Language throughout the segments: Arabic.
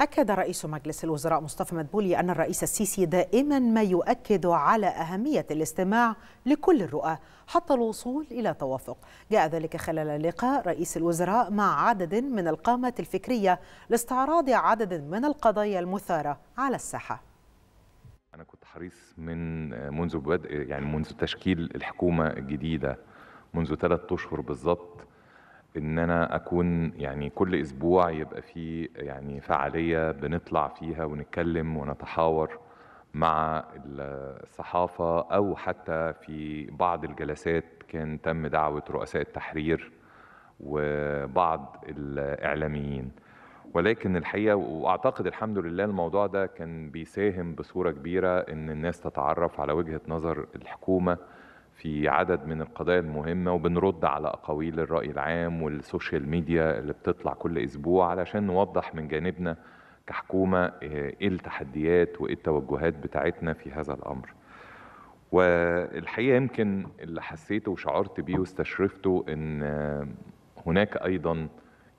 أكد رئيس مجلس الوزراء مصطفى مدبولي أن الرئيس السيسي دائما ما يؤكد على أهمية الاستماع لكل الرؤى حتى الوصول إلى توافق جاء ذلك خلال لقاء رئيس الوزراء مع عدد من القامة الفكرية لاستعراض عدد من القضايا المثارة على الساحة أنا كنت حريص من منذ بدء يعني منذ تشكيل الحكومة الجديدة منذ ثلاثة أشهر بالضبط ان انا اكون يعني كل اسبوع يبقى في يعني فعاليه بنطلع فيها ونتكلم ونتحاور مع الصحافه او حتى في بعض الجلسات كان تم دعوه رؤساء التحرير وبعض الاعلاميين ولكن الحقيقه واعتقد الحمد لله الموضوع ده كان بيساهم بصوره كبيره ان الناس تتعرف على وجهه نظر الحكومه في عدد من القضايا المهمة وبنرد على أقاويل الرأي العام والسوشيال ميديا اللي بتطلع كل أسبوع علشان نوضح من جانبنا كحكومة إيه, إيه التحديات وإيه التوجهات بتاعتنا في هذا الأمر والحقيقة يمكن اللي حسيته وشعرت بيه واستشرفته إن هناك أيضا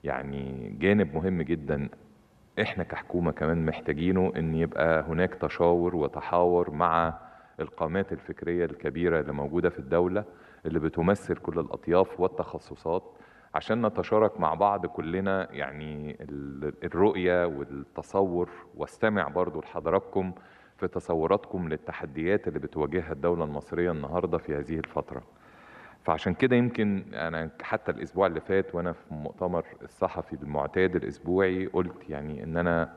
يعني جانب مهم جدا احنا كحكومة كمان محتاجينه ان يبقى هناك تشاور وتحاور مع القامات الفكريه الكبيره اللي موجوده في الدوله اللي بتمثل كل الاطياف والتخصصات عشان نتشارك مع بعض كلنا يعني الرؤيه والتصور واستمع برضو لحضراتكم في تصوراتكم للتحديات اللي بتواجهها الدوله المصريه النهارده في هذه الفتره. فعشان كده يمكن انا حتى الاسبوع اللي فات وانا في المؤتمر الصحفي المعتاد الاسبوعي قلت يعني ان انا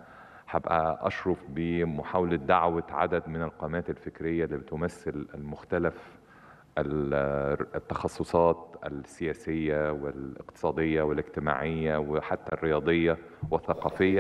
هبقى أشرف بمحاولة دعوة عدد من القامات الفكرية اللي بتمثل المختلف التخصصات السياسية والاقتصادية والاجتماعية وحتى الرياضية والثقافية